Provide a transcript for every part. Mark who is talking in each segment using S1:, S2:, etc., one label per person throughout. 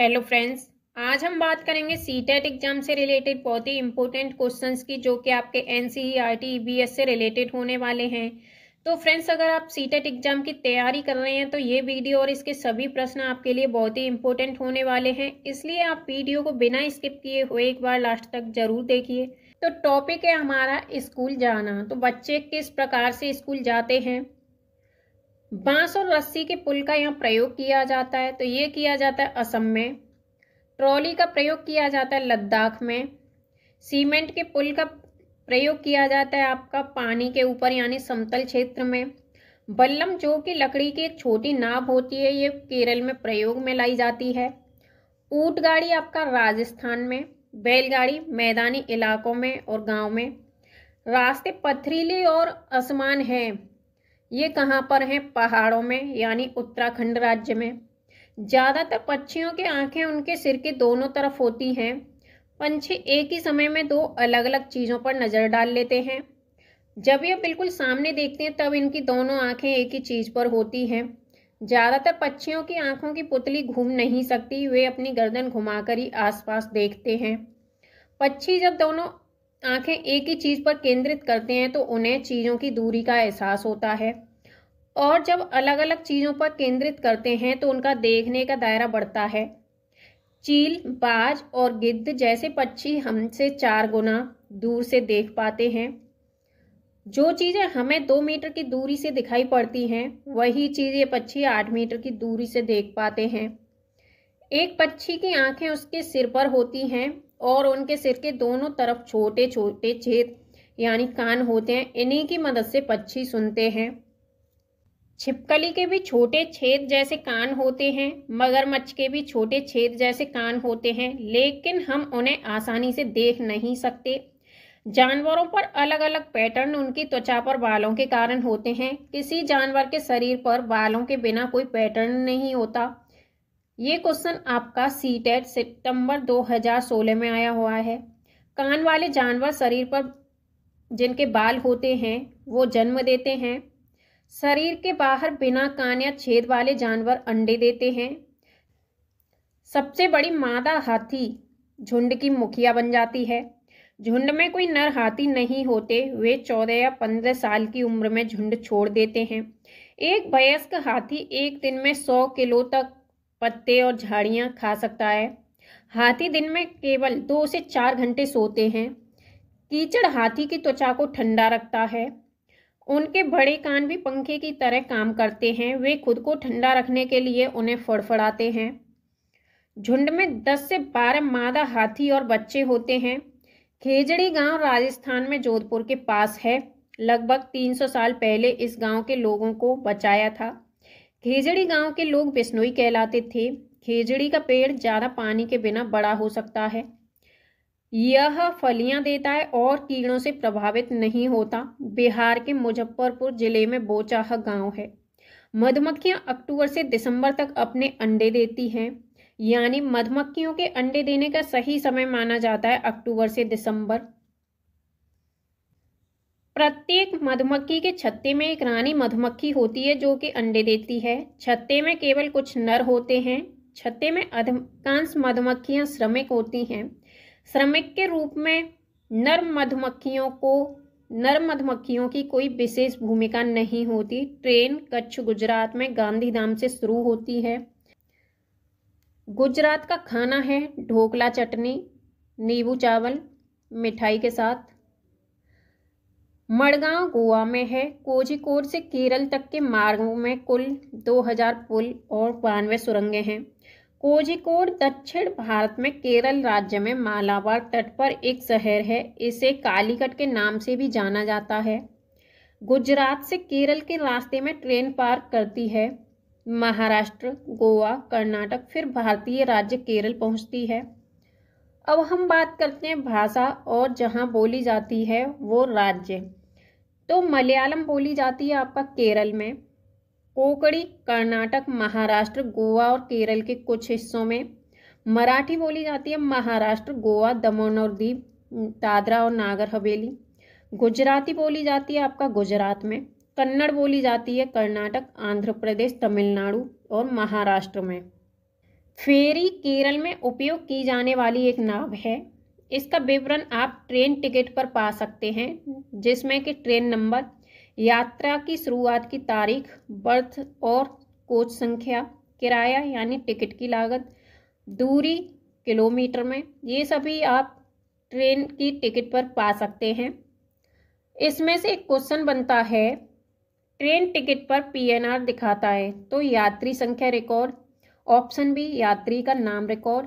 S1: hello friends आज हम बात करेंगे सी टेट एग्जाम से रिलेटेड बहुत ही इंपॉर्टेंट क्वेश्चंस की जो कि आपके N C T B S से रिलेटेड होने वाले हैं तो फ्रेंड्स अगर आप सी टेट एग्जाम की तैयारी कर रहे हैं तो ये वीडियो और इसके सभी प्रश्न आपके लिए बहुत ही इंपॉर्टेंट होने वाले हैं इसलिए आप वीडियो को बिना स्किप किए हुए एक बार लास्ट तक जरूर देखिए तो टॉपिक है हमारा स्कूल जाना तो बच्चे किस प्रकार से स्कूल जाते हैं बांस और रस्सी के पुल का यहाँ प्रयोग किया जाता है तो ये किया जाता है असम में ट्रॉली का प्रयोग किया जाता है लद्दाख में सीमेंट के पुल का प्रयोग किया जाता है आपका पानी के ऊपर यानी समतल क्षेत्र में बल्लम जो कि लकड़ी की एक छोटी नाव होती है ये केरल में प्रयोग में लाई जाती है ऊट गाड़ी आपका राजस्थान में बैलगाड़ी मैदानी इलाकों में और गांव में रास्ते पथरीले और आसमान हैं ये कहाँ पर हैं पहाड़ों में यानी उत्तराखंड राज्य में ज़्यादातर पक्षियों के आंखें उनके सिर के दोनों तरफ होती हैं पंछी एक ही समय में दो अलग अलग चीज़ों पर नज़र डाल लेते हैं जब ये बिल्कुल सामने देखते हैं तब इनकी दोनों आंखें एक ही चीज़ पर होती हैं ज़्यादातर पक्षियों की आंखों की पुतली घूम नहीं सकती वे अपनी गर्दन घुमाकर ही आसपास देखते हैं पक्षी जब दोनों आंखें एक ही चीज़ पर केंद्रित करते हैं तो उन्हें चीज़ों की दूरी का एहसास होता है और जब अलग अलग चीज़ों पर केंद्रित करते हैं तो उनका देखने का दायरा बढ़ता है चील बाज और गिद्ध जैसे पक्षी हमसे चार गुना दूर से देख पाते हैं जो चीज़ें हमें दो मीटर की दूरी से दिखाई पड़ती हैं वही चीज़ ये पक्षी आठ मीटर की दूरी से देख पाते हैं एक पक्षी की आंखें उसके सिर पर होती हैं और उनके सिर के दोनों तरफ छोटे छोटे छेद यानी कान होते हैं इन्हीं की मदद से पक्षी सुनते हैं छिपकली के भी छोटे छेद जैसे कान होते हैं मगरमच्छ के भी छोटे छेद जैसे कान होते हैं लेकिन हम उन्हें आसानी से देख नहीं सकते जानवरों पर अलग अलग पैटर्न उनकी त्वचा पर बालों के कारण होते हैं किसी जानवर के शरीर पर बालों के बिना कोई पैटर्न नहीं होता ये क्वेश्चन आपका सी टेट सितंबर दो में आया हुआ है कान वाले जानवर शरीर पर जिनके बाल होते हैं वो जन्म देते हैं शरीर के बाहर बिना कान या छेद वाले जानवर अंडे देते हैं सबसे बड़ी मादा हाथी झुंड की मुखिया बन जाती है झुंड में कोई नर हाथी नहीं होते वे चौदह या पंद्रह साल की उम्र में झुंड छोड़ देते हैं एक वयस्क हाथी एक दिन में सौ किलो तक पत्ते और झाड़ियाँ खा सकता है हाथी दिन में केवल दो से चार घंटे सोते हैं कीचड़ हाथी की त्वचा को ठंडा रखता है उनके बड़े कान भी पंखे की तरह काम करते हैं वे खुद को ठंडा रखने के लिए उन्हें फड़फड़ाते हैं झुंड में 10 से 12 मादा हाथी और बच्चे होते हैं खेजड़ी गांव राजस्थान में जोधपुर के पास है लगभग 300 साल पहले इस गांव के लोगों को बचाया था खेजड़ी गांव के लोग बिश्नोई कहलाते थे खेजड़ी का पेड़ ज़्यादा पानी के बिना बड़ा हो सकता है यह फलियां देता है और कीड़ों से प्रभावित नहीं होता बिहार के मुजफ्फरपुर जिले में बोचाह गांव है मधुमक्खियां अक्टूबर से दिसंबर तक अपने अंडे देती हैं यानी मधुमक्खियों के अंडे देने का सही समय माना जाता है अक्टूबर से दिसंबर प्रत्येक मधुमक्खी के छत्ते में एक रानी मधुमक्खी होती है जो कि अंडे देती है छत्ते में केवल कुछ नर होते हैं छत्ते में अधिकांश मधुमक्खियां श्रमिक होती हैं श्रमिक के रूप में नर मधुमक्खियों को नर मधुमक्खियों की कोई विशेष भूमिका नहीं होती ट्रेन कच्छ गुजरात में गांधीधाम से शुरू होती है गुजरात का खाना है ढोकला चटनी नींबू चावल मिठाई के साथ मड़गांव गोवा में है कोझिकोड से केरल तक के मार्गों में कुल 2000 पुल और बानवे सुरंगें हैं कोझिकोड दक्षिण भारत में केरल राज्य में मालाबार तट पर एक शहर है इसे कालीकट के नाम से भी जाना जाता है गुजरात से केरल के रास्ते में ट्रेन पार करती है महाराष्ट्र गोवा कर्नाटक फिर भारतीय राज्य केरल पहुंचती है अब हम बात करते हैं भाषा और जहां बोली जाती है वो राज्य तो मलयालम बोली जाती है आपका केरल में कोकड़ी कर्नाटक महाराष्ट्र गोवा और केरल के कुछ हिस्सों में मराठी बोली जाती है महाराष्ट्र गोवा दमन और दीप दादरा और नागर हवेली गुजराती बोली जाती है आपका गुजरात में कन्नड़ बोली जाती है कर्नाटक आंध्र प्रदेश तमिलनाडु और महाराष्ट्र में फेरी केरल में उपयोग की जाने वाली एक नाव है इसका विवरण आप ट्रेन टिकट पर पा सकते हैं जिसमें कि ट्रेन नंबर यात्रा की शुरुआत की तारीख बर्थ और कोच संख्या किराया यानी टिकट की लागत दूरी किलोमीटर में ये सभी आप ट्रेन की टिकट पर पा सकते हैं इसमें से एक क्वेश्चन बनता है ट्रेन टिकट पर पीएनआर दिखाता है तो यात्री संख्या रिकॉर्ड ऑप्शन बी यात्री का नाम रिकॉर्ड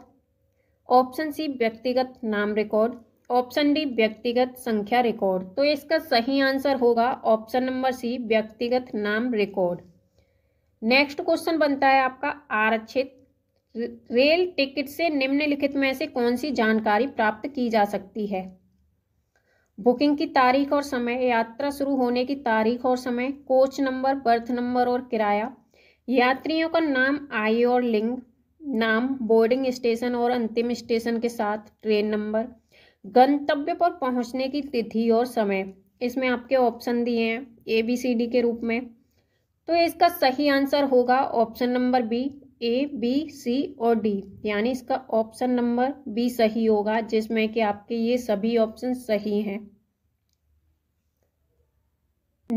S1: ऑप्शन सी व्यक्तिगत नाम रिकॉर्ड ऑप्शन डी व्यक्तिगत संख्या रिकॉर्ड तो इसका सही आंसर होगा ऑप्शन नंबर सी व्यक्तिगत नाम रिकॉर्ड नेक्स्ट क्वेश्चन बनता है आपका आरक्षित रेल टिकट से निम्नलिखित में से कौन सी जानकारी प्राप्त की जा सकती है बुकिंग की तारीख और समय यात्रा शुरू होने की तारीख और समय कोच नंबर बर्थ नंबर और किराया यात्रियों का नाम आयु और लिंग नाम बोर्डिंग स्टेशन और अंतिम स्टेशन के साथ ट्रेन नंबर गंतव्य पर पहुंचने की तिथि और समय इसमें आपके ऑप्शन दिए हैं ए बी सी डी के रूप में तो इसका सही आंसर होगा option number B A B C और डी यानी इसका ऑप्शन नंबर बी सही होगा जिसमें कि आपके ये सभी ऑप्शन सही हैं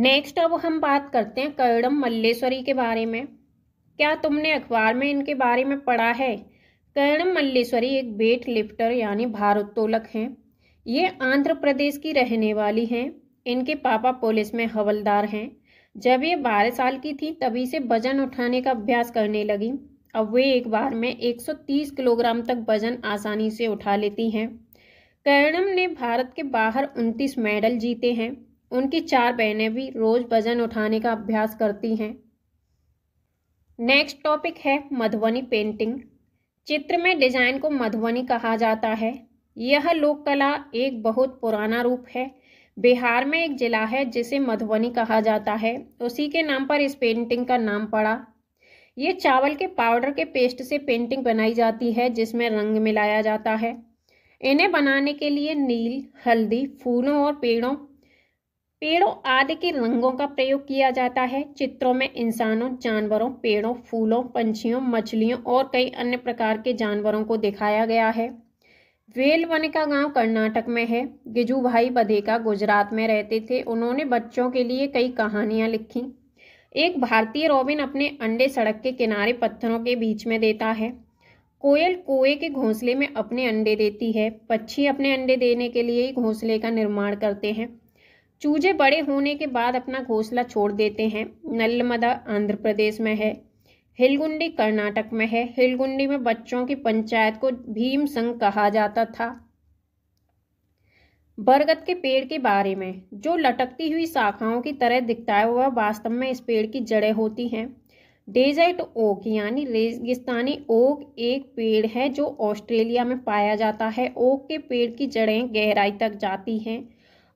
S1: नेक्स्ट अब हम बात करते हैं कर्णम मल्लेश्वरी के बारे में क्या तुमने अखबार में इनके बारे में पढ़ा है कर्ण मल्लेश्वरी एक वेट लिफ्टर यानी भारोत्तोलक हैं ये आंध्र प्रदेश की रहने वाली हैं इनके पापा पुलिस में हवलदार हैं जब ये बारह साल की थी तभी से वजन उठाने का अभ्यास करने लगी अब वे एक बार में 130 किलोग्राम तक वजन आसानी से उठा लेती हैं कर्णम ने भारत के बाहर 29 मेडल जीते हैं उनकी चार बहनें भी रोज़ वजन उठाने का अभ्यास करती हैं नेक्स्ट टॉपिक है मधुबनी पेंटिंग चित्र में डिजाइन को मधुबनी कहा जाता है यह लोक कला एक बहुत पुराना रूप है बिहार में एक जिला है जिसे मधुबनी कहा जाता है उसी के नाम पर इस पेंटिंग का नाम पड़ा ये चावल के पाउडर के पेस्ट से पेंटिंग बनाई जाती है जिसमें रंग मिलाया जाता है इन्हें बनाने के लिए नील हल्दी फूलों और पेड़ों पेड़ों आदि के रंगों का प्रयोग किया जाता है चित्रों में इंसानों जानवरों पेड़ों फूलों पंछियों मछलियों और कई अन्य प्रकार के जानवरों को दिखाया गया है वेलवन का गांव कर्नाटक में है गिजू भाई बधेका गुजरात में रहते थे उन्होंने बच्चों के लिए कई कहानियां लिखी एक भारतीय रॉबिन अपने अंडे सड़क के किनारे पत्थरों के बीच में देता है कोयल कोए के घोंसले में अपने अंडे देती है पक्षी अपने अंडे देने के लिए ही घोंसले का निर्माण करते हैं चूजे बड़े होने के बाद अपना घोंसला छोड़ देते हैं नल्लमदा आंध्र प्रदेश में है हिलगुंडी कर्नाटक में है हिलगुंडी में बच्चों की पंचायत को भीम संघ कहा जाता था बरगद के पेड़ के बारे में जो लटकती हुई शाखाओं की तरह दिखता है वह वास्तव में इस पेड़ की जड़ें होती हैं डेजर्ट ओक यानी रेगिस्तानी ओक एक पेड़ है जो ऑस्ट्रेलिया में पाया जाता है ओक के पेड़ की जड़ें गहराई तक जाती हैं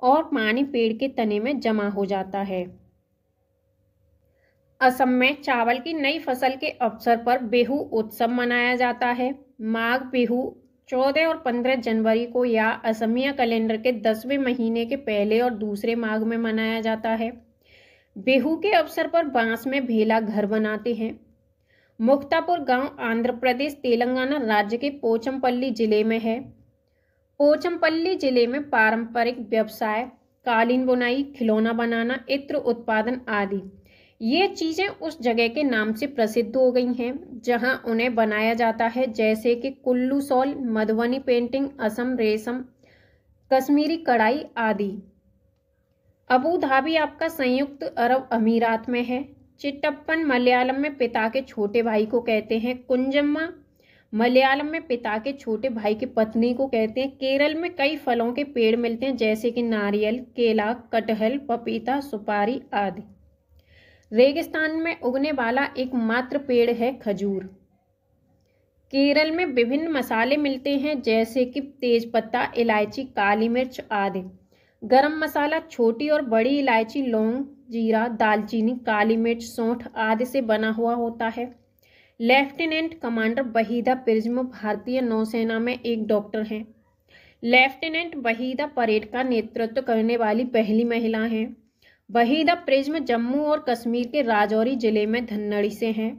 S1: और पानी पेड़ के तने में जमा हो जाता है असम में चावल की नई फसल के अवसर पर बेहू उत्सव मनाया जाता है माघ बिहू चौदह और पंद्रह जनवरी को या असमिया कैलेंडर के दसवें महीने के पहले और दूसरे माघ में मनाया जाता है बेहू के अवसर पर बांस में भेला घर बनाते हैं मुक्तापुर गांव आंध्र प्रदेश तेलंगाना राज्य के पोचमपल्ली जिले में है पोचमपल्ली जिले में पारंपरिक व्यवसाय कालीन बुनाई खिलौना बनाना इत्र उत्पादन आदि ये चीज़ें उस जगह के नाम से प्रसिद्ध हो गई हैं जहां उन्हें बनाया जाता है जैसे कि कुल्लू सॉल मधुबनी पेंटिंग असम रेशम कश्मीरी कढ़ाई आदि अबू धाबी आपका संयुक्त अरब अमीरात में है चिट्टप्पन मलयालम में पिता के छोटे भाई को कहते हैं कुंजम्मा मलयालम में पिता के छोटे भाई की पत्नी को कहते हैं केरल में कई फलों के पेड़ मिलते हैं जैसे कि नारियल केला कटहल पपीता सुपारी आदि रेगिस्तान में उगने वाला एकमात्र पेड़ है खजूर केरल में विभिन्न मसाले मिलते हैं जैसे कि तेजपत्ता इलायची काली मिर्च आदि गरम मसाला छोटी और बड़ी इलायची लौंग जीरा दालचीनी काली मिर्च सौंठ आदि से बना हुआ होता है लेफ्टिनेंट कमांडर बहीदा प्रिज्म भारतीय नौसेना में एक डॉक्टर हैं लेफ्टिनेंट बहीदा परेड का नेतृत्व करने वाली पहली महिला हैं बहीदा प्रिज्म जम्मू और कश्मीर के राजौरी जिले में धन्नड़ी से हैं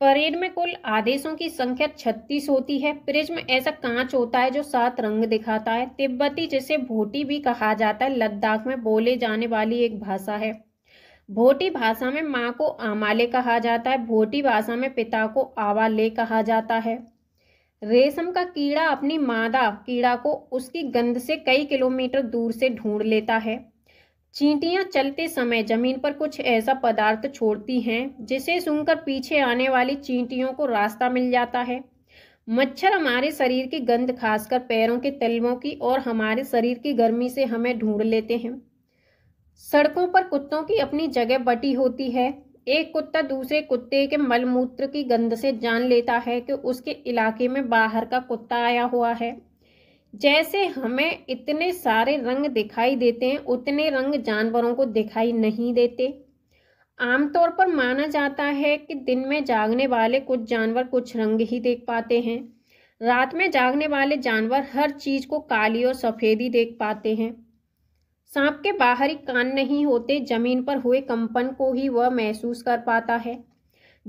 S1: परेड में कुल आदेशों की संख्या छत्तीस होती है प्रिज्म ऐसा कांच होता है जो सात रंग दिखाता है तिब्बती जिसे भोटी भी कहा जाता है लद्दाख में बोले जाने वाली एक भाषा है भोटी भाषा में माँ को आमाले कहा जाता है भोटी भाषा में पिता को आवाले कहा जाता है रेशम का कीड़ा अपनी मादा कीड़ा को उसकी गंध से कई किलोमीटर दूर से ढूंढ लेता है चींटियां चलते समय जमीन पर कुछ ऐसा पदार्थ छोड़ती हैं जिसे सुनकर पीछे आने वाली चींटियों को रास्ता मिल जाता है मच्छर हमारे शरीर की गंध खासकर पैरों के तलवों की और हमारे शरीर की गर्मी से हमें ढूंढ लेते हैं सड़कों पर कुत्तों की अपनी जगह बटी होती है एक कुत्ता दूसरे कुत्ते के मलमूत्र की गंध से जान लेता है कि उसके इलाके में बाहर का कुत्ता आया हुआ है जैसे हमें इतने सारे रंग दिखाई देते हैं उतने रंग जानवरों को दिखाई नहीं देते आमतौर पर माना जाता है कि दिन में जागने वाले कुछ जानवर कुछ रंग ही देख पाते हैं रात में जागने वाले जानवर हर चीज़ को काली और सफ़ेदी देख पाते हैं सांप के बाहरी कान नहीं होते जमीन पर हुए कंपन को ही वह महसूस कर पाता है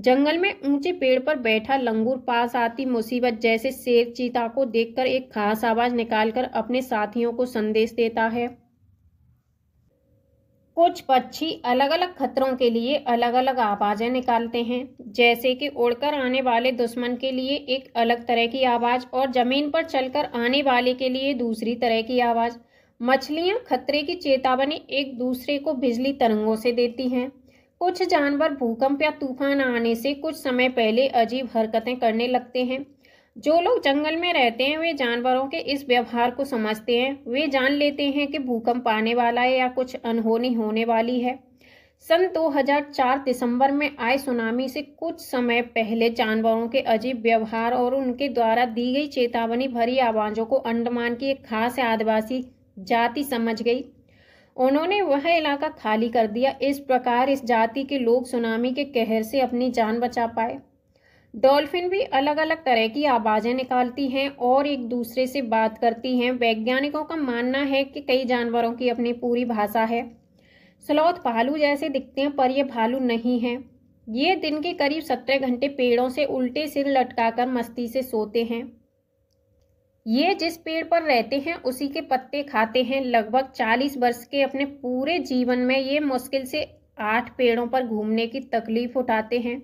S1: जंगल में ऊंचे पेड़ पर बैठा लंगूर पास आती मुसीबत जैसे शेर चीता को देखकर एक खास आवाज निकालकर अपने साथियों को संदेश देता है कुछ पक्षी अलग अलग खतरों के लिए अलग अलग आवाज़ें निकालते हैं जैसे कि उड़कर आने वाले दुश्मन के लिए एक अलग तरह की आवाज़ और ज़मीन पर चलकर आने वाले के लिए दूसरी तरह की आवाज़ मछलियां खतरे की चेतावनी एक दूसरे को बिजली तरंगों से देती हैं कुछ जानवर भूकंप या तूफान आने से कुछ समय पहले अजीब हरकतें करने लगते हैं जो लोग जंगल में रहते हैं वे जानवरों के इस व्यवहार को समझते हैं वे जान लेते हैं कि भूकंप आने वाला है या कुछ अनहोनी होने वाली है सन 2004 दिसंबर में आए सुनामी से कुछ समय पहले जानवरों के अजीब व्यवहार और उनके द्वारा दी गई चेतावनी भरी आवाज़ों को अंडमान की एक खास आदिवासी जाति समझ गई उन्होंने वह इलाका खाली कर दिया इस प्रकार इस जाति के लोग सुनामी के कहर से अपनी जान बचा पाए डॉल्फिन भी अलग अलग तरह की आवाज़ें निकालती हैं और एक दूसरे से बात करती हैं वैज्ञानिकों का मानना है कि कई जानवरों की अपनी पूरी भाषा है स्लौथ भालू जैसे दिखते हैं पर यह भालू नहीं है ये दिन के करीब सत्रह घंटे पेड़ों से उल्टे सिर लटकाकर मस्ती से सोते हैं ये जिस पेड़ पर रहते हैं उसी के पत्ते खाते हैं लगभग चालीस वर्ष के अपने पूरे जीवन में ये मुश्किल से आठ पेड़ों पर घूमने की तकलीफ उठाते हैं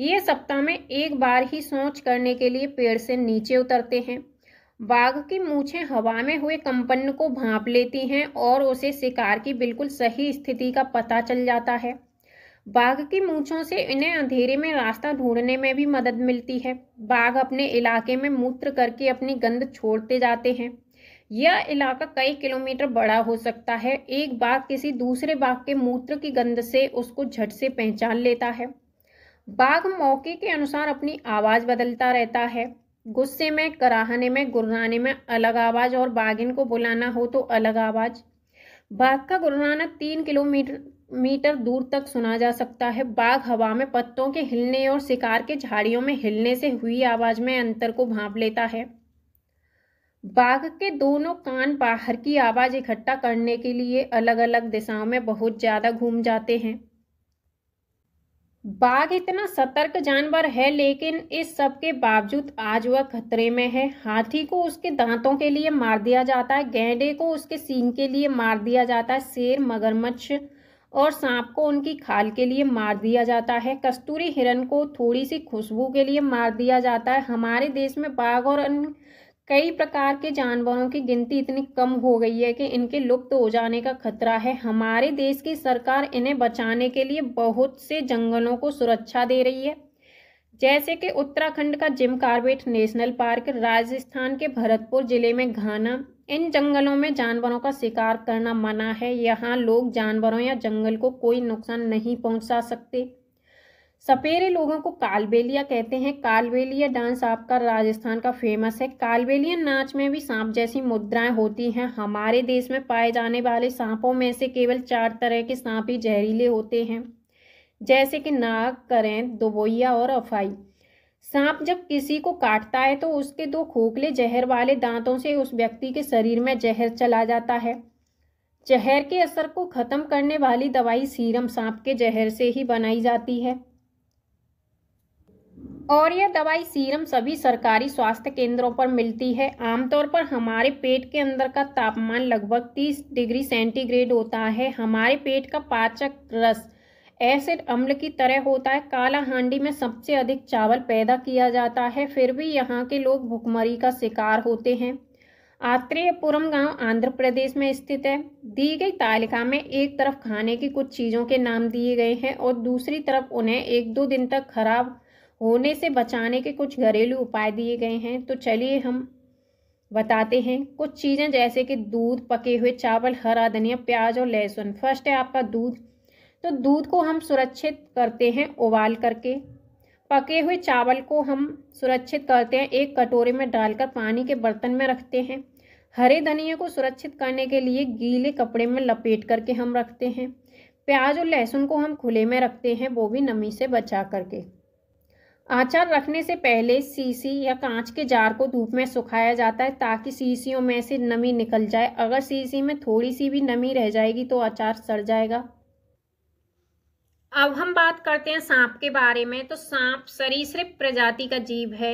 S1: ये सप्ताह में एक बार ही सोच करने के लिए पेड़ से नीचे उतरते हैं बाघ की मूछें हवा में हुए कंपन को भांप लेती हैं और उसे शिकार की बिल्कुल सही स्थिति का पता चल जाता है बाघ की मूछों से इन्हें अंधेरे में रास्ता ढूंढने में भी मदद मिलती है बाघ अपने इलाके में मूत्र करके अपनी गंध छोड़ते जाते हैं यह इलाका कई किलोमीटर बड़ा हो सकता है एक बाघ किसी दूसरे बाघ के मूत्र की गंध से उसको झट से पहचान लेता है बाघ मौके के अनुसार अपनी आवाज़ बदलता रहता है गुस्से में कराहने में गुर्राने में अलग आवाज़ और बाघिन को बुलाना हो तो अलग आवाज़ बाघ का गुर्राना तीन किलोमीटर मीटर दूर तक सुना जा सकता है बाघ हवा में पत्तों के हिलने और शिकार के झाड़ियों में हिलने से हुई आवाज में अंतर को भांप लेता है बाघ के दोनों कान बाहर की आवाज इकट्ठा करने के लिए अलग अलग दिशाओं में बहुत ज्यादा घूम जाते हैं बाघ इतना सतर्क जानवर है लेकिन इस सब के बावजूद आज वह खतरे में है हाथी को उसके दांतों के लिए मार दिया जाता है गेंडे को उसके सींग के लिए मार दिया जाता है शेर मगरमच्छ और सांप को उनकी खाल के लिए मार दिया जाता है कस्तूरी हिरन को थोड़ी सी खुशबू के लिए मार दिया जाता है हमारे देश में बाघ और अन्य कई प्रकार के जानवरों की गिनती इतनी कम हो गई है कि इनके लुप्त हो जाने का खतरा है हमारे देश की सरकार इन्हें बचाने के लिए बहुत से जंगलों को सुरक्षा दे रही है जैसे कि उत्तराखंड का Jim Corbett National Park Rajasthan के भरतपुर जिले में घाना इन जंगलों में जानवरों का शिकार करना मना है यहाँ लोग जानवरों या जंगल को कोई नुकसान नहीं पहुँचा सकते सपेरे लोगों को कालबेलिया कहते हैं कालबेलिया डांस आपका राजस्थान का फेमस है कालबेलिया नाच में भी सांप जैसी मुद्राएं होती हैं हमारे देश में पाए जाने वाले सांपों में से केवल चार तरह के सांप ही जहरीले होते हैं जैसे कि नाग करें दुबोया और अफाई सांप जब किसी को काटता है तो उसके दो खोखले जहर वाले दांतों से उस व्यक्ति के शरीर में जहर चला जाता है जहर के असर को खत्म करने वाली दवाई सीरम सांप के जहर से ही बनाई जाती है और यह दवाई सीरम सभी सरकारी स्वास्थ्य केंद्रों पर मिलती है आमतौर पर हमारे पेट के अंदर का तापमान लगभग 30 डिग्री सेंटीग्रेड होता है हमारे पेट का पाचक रस एसिड अम्ल की तरह होता है काला हांडी में सबसे अधिक चावल पैदा किया जाता है फिर भी यहाँ के लोग भुखमरी का शिकार होते हैं आत्रेयपुरम गांव आंध्र प्रदेश में स्थित है दी गई तालिका में एक तरफ खाने की कुछ चीज़ों के नाम दिए गए हैं और दूसरी तरफ उन्हें एक दो दिन तक खराब होने से बचाने के कुछ घरेलू उपाय दिए गए हैं तो चलिए हम बताते हैं कुछ चीज़ें जैसे कि दूध पके हुए चावल हरा धनिया प्याज और लहसुन फर्स्ट है आपका दूध तो दूध को हम सुरक्षित करते हैं उबाल करके पके हुए चावल को हम सुरक्षित करते हैं एक कटोरे में डालकर पानी के बर्तन में रखते हैं हरे धनिए को सुरक्षित करने के लिए गीले कपड़े में लपेट करके हम रखते हैं प्याज और लहसुन को हम खुले में रखते हैं वो भी नमी से बचा करके आचार रखने से पहले सीसी या कांच के जार को धूप में सुखाया जाता है ताकि सीसियों में से नमी निकल जाए अगर सीसी में थोड़ी सी भी नमी रह जाएगी तो अचार सड़ जाएगा अब हम बात करते हैं सांप के बारे में तो सांप सरीसृप प्रजाति का जीव है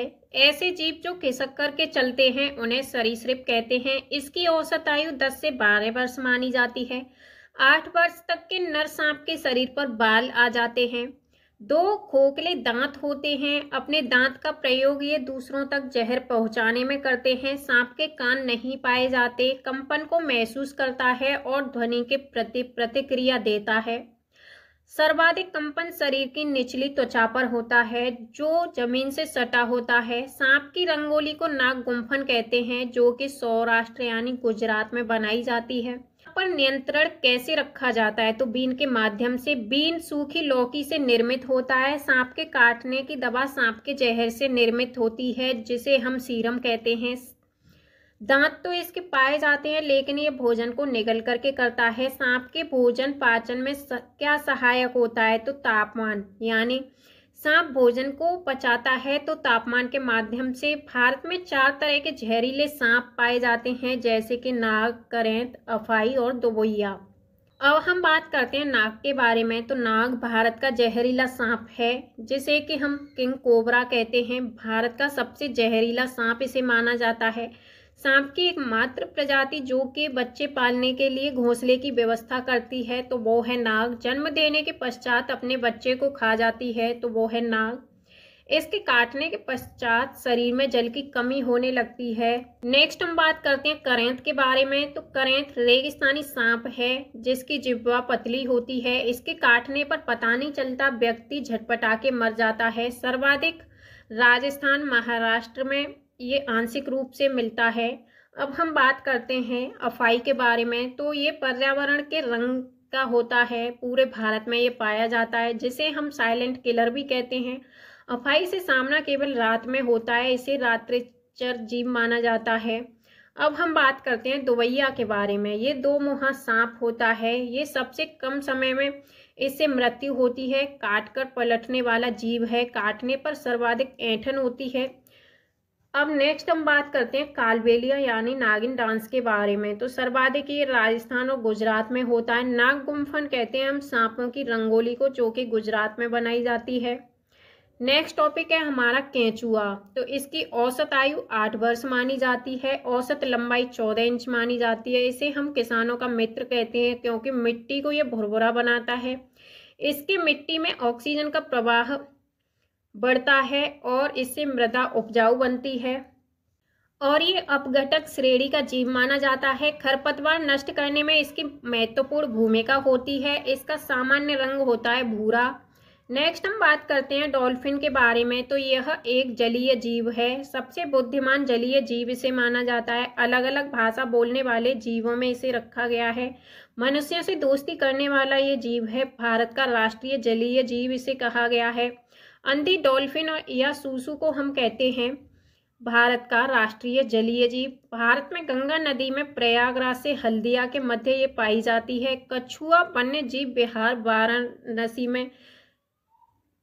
S1: ऐसे जीव जो खिसक कर के चलते हैं उन्हें सरीसृप कहते हैं इसकी औसत आयु 10 से 12 वर्ष मानी जाती है 8 वर्ष तक के नर सांप के शरीर पर बाल आ जाते हैं दो खोखले दांत होते हैं अपने दांत का प्रयोग ये दूसरों तक जहर पहुंचाने में करते हैं सांप के कान नहीं पाए जाते कंपन को महसूस करता है और ध्वनि के प्रति प्रतिक्रिया देता है सर्वाधिक कंपन शरीर की निचली त्वचा पर होता है जो जमीन से सटा होता है सांप की रंगोली को नाग गुम्फन कहते हैं जो कि सौराष्ट्र यानी गुजरात में बनाई जाती है पर नियंत्रण कैसे रखा जाता है तो बीन के माध्यम से बीन सूखी लौकी से निर्मित होता है सांप के काटने की दवा सांप के जहर से निर्मित होती है जिसे हम सीरम कहते हैं दांत तो इसके पाए जाते हैं लेकिन ये भोजन को निगल करके करता है सांप के भोजन पाचन में स, क्या सहायक होता है तो तापमान यानी सांप भोजन को पचाता है तो तापमान के माध्यम से भारत में चार तरह के जहरीले सांप पाए जाते हैं जैसे कि नाग करेंत अफाई और दुबोया अब हम बात करते हैं नाग के बारे में तो नाग भारत का जहरीला सांप है जिसे कि हम किंग कोबरा कहते हैं भारत का सबसे जहरीला सांप इसे माना जाता है सांप की एक मात्र प्रजाति जो कि बच्चे पालने के लिए घोंसले की व्यवस्था करती है तो वो है नाग जन्म देने के पश्चात अपने बच्चे को खा जाती है तो वो है नाग इसके काटने के पश्चात शरीर में जल की कमी होने लगती है नेक्स्ट हम बात करते हैं करेंत के बारे में तो करेंत रेगिस्तानी सांप है जिसकी जिब्वा पतली होती है इसके काटने पर पता नहीं चलता व्यक्ति झटपटा के मर जाता है सर्वाधिक राजस्थान महाराष्ट्र में ये आंशिक रूप से मिलता है अब हम बात करते हैं अफाई के बारे में तो ये पर्यावरण के रंग का होता है पूरे भारत में ये पाया जाता है जिसे हम साइलेंट किलर भी कहते हैं अफाई से सामना केवल रात में होता है इसे रात्रिचर जीव माना जाता है अब हम बात करते हैं दुवैया के बारे में ये दो मुहा सांप होता है ये सबसे कम समय में इससे मृत्यु होती है काटकर पलटने वाला जीव है काटने पर सर्वाधिक ऐंठन होती है अब नेक्स्ट हम बात करते हैं कालबेलिया यानी नागिन डांस के बारे में तो सर्वाधिक ये राजस्थान और गुजरात में होता है नाग गुम्फन कहते हैं हम सांपों की रंगोली को जो कि गुजरात में बनाई जाती है नेक्स्ट टॉपिक है हमारा केंचुआ तो इसकी औसत आयु आठ वर्ष मानी जाती है औसत लंबाई चौदह इंच मानी जाती है इसे हम किसानों का मित्र कहते हैं क्योंकि मिट्टी को ये भुरभुरा बनाता है इसके मिट्टी में ऑक्सीजन का प्रवाह बढ़ता है और इससे मृदा उपजाऊ बनती है और ये अपघटक श्रेणी का जीव माना जाता है खरपतवार नष्ट करने में इसकी महत्वपूर्ण भूमिका होती है इसका सामान्य रंग होता है भूरा नेक्स्ट हम बात करते हैं डॉल्फिन के बारे में तो यह एक जलीय जीव है सबसे बुद्धिमान जलीय जीव इसे माना जाता है अलग अलग भाषा बोलने वाले जीवों में इसे रखा गया है मनुष्यों से दोस्ती करने वाला ये जीव है भारत का राष्ट्रीय जलीय जीव इसे कहा गया है अंधी डॉल्फिन और या सूसू को हम कहते हैं भारत का राष्ट्रीय जलीय जीव भारत में गंगा नदी में प्रयागराज से हल्दिया के मध्य ये पाई जाती है कछुआ वन्य जीव बिहार वाराणसी में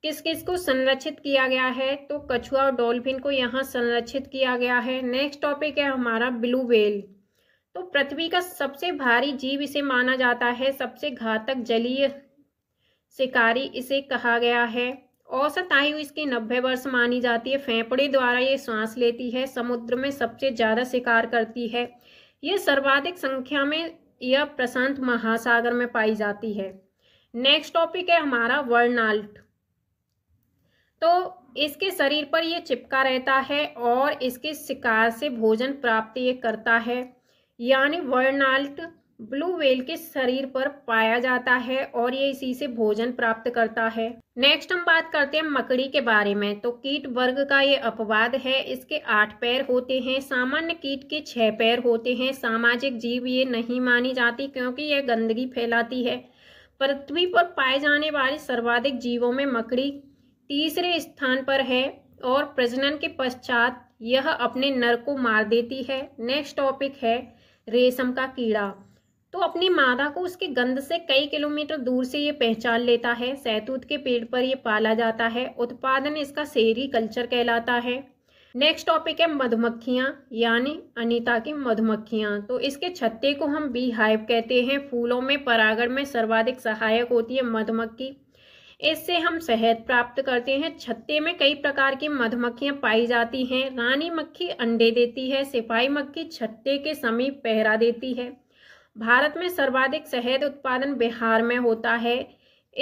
S1: किस किस को संरक्षित किया गया है तो कछुआ और डॉल्फिन को यहाँ संरक्षित किया गया है नेक्स्ट टॉपिक है हमारा ब्लू वेल तो पृथ्वी का सबसे भारी जीव इसे माना जाता है सबसे घातक जलीय शिकारी इसे कहा गया है औसत आयु इसकी नब्बे वर्ष मानी जाती है फेफड़े द्वारा ये श्वास लेती है समुद्र में सबसे ज़्यादा शिकार करती है ये सर्वाधिक संख्या में यह प्रशांत महासागर में पाई जाती है नेक्स्ट टॉपिक है हमारा वर्नाल्ट तो इसके शरीर पर यह चिपका रहता है और इसके शिकार से भोजन प्राप्त ये करता है यानी वर्नाल्ट ब्लू वेल के शरीर पर पाया जाता है और ये इसी से भोजन प्राप्त करता है नेक्स्ट हम बात करते हैं मकड़ी के बारे में तो कीट वर्ग का ये अपवाद है इसके आठ पैर होते हैं सामान्य कीट के छह पैर होते हैं सामाजिक जीव ये नहीं मानी जाती क्योंकि यह गंदगी फैलाती है पृथ्वी पर पाए जाने वाले सर्वाधिक जीवों में मकड़ी तीसरे स्थान पर है और प्रजनन के पश्चात यह अपने नर को मार देती है नेक्स्ट टॉपिक है रेशम का कीड़ा तो अपनी मादा को उसके गंध से कई किलोमीटर दूर से ये पहचान लेता है सैतूत के पेड़ पर यह पाला जाता है उत्पादन इसका सेरी कल्चर कहलाता है नेक्स्ट टॉपिक है मधुमक्खियाँ यानी अनिता की मधुमक्खियाँ तो इसके छत्ते को हम बी हाइव कहते हैं फूलों में परागण में सर्वाधिक सहायक होती है मधुमक्खी इससे हम शहद प्राप्त करते हैं छत्ते में कई प्रकार की मधुमक्खियाँ पाई जाती हैं रानी मक्खी अंडे देती है सिपाही मक्खी छत्ते के समीप पहरा देती है भारत में सर्वाधिक शहद उत्पादन बिहार में होता है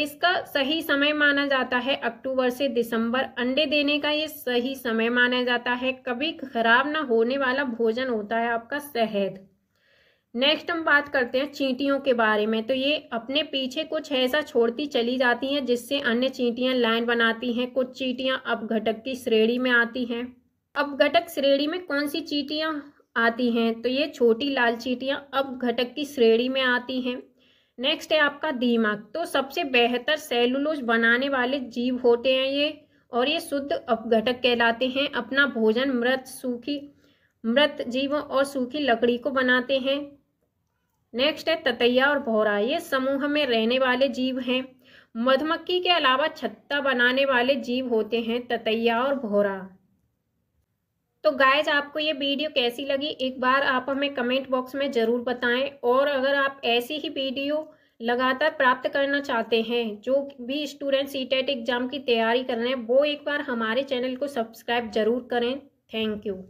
S1: इसका सही समय माना जाता है अक्टूबर से दिसंबर अंडे देने का ये सही समय माना जाता है कभी खराब ना होने वाला भोजन होता है आपका शहद नेक्स्ट हम बात करते हैं चींटियों के बारे में तो ये अपने पीछे कुछ ऐसा छोड़ती चली जाती हैं जिससे अन्य चींटियां लाइन बनाती हैं कुछ चींटियां घटक की श्रेणी में आती हैं घटक श्रेणी में कौन सी चींटियां आती हैं तो ये छोटी लाल चीटियाँ अब घटक की श्रेणी में आती हैं नेक्स्ट है आपका दिमाग तो सबसे बेहतर सेलुलोज बनाने वाले जीव होते हैं ये और ये शुद्ध अपघटक कहलाते हैं अपना भोजन मृत सूखी मृत जीवों और सूखी लकड़ी को बनाते हैं नेक्स्ट है ततैया और भौरा ये समूह में रहने वाले जीव हैं मधुमक्खी के अलावा छत्ता बनाने वाले जीव होते हैं ततैया और भौरा तो गाइज आपको ये वीडियो कैसी लगी एक बार आप हमें कमेंट बॉक्स में ज़रूर बताएं और अगर आप ऐसी ही वीडियो लगातार प्राप्त करना चाहते हैं जो भी स्टूडेंट सी एग्ज़ाम की तैयारी कर रहे हैं वो एक बार हमारे चैनल को सब्सक्राइब जरूर करें थैंक यू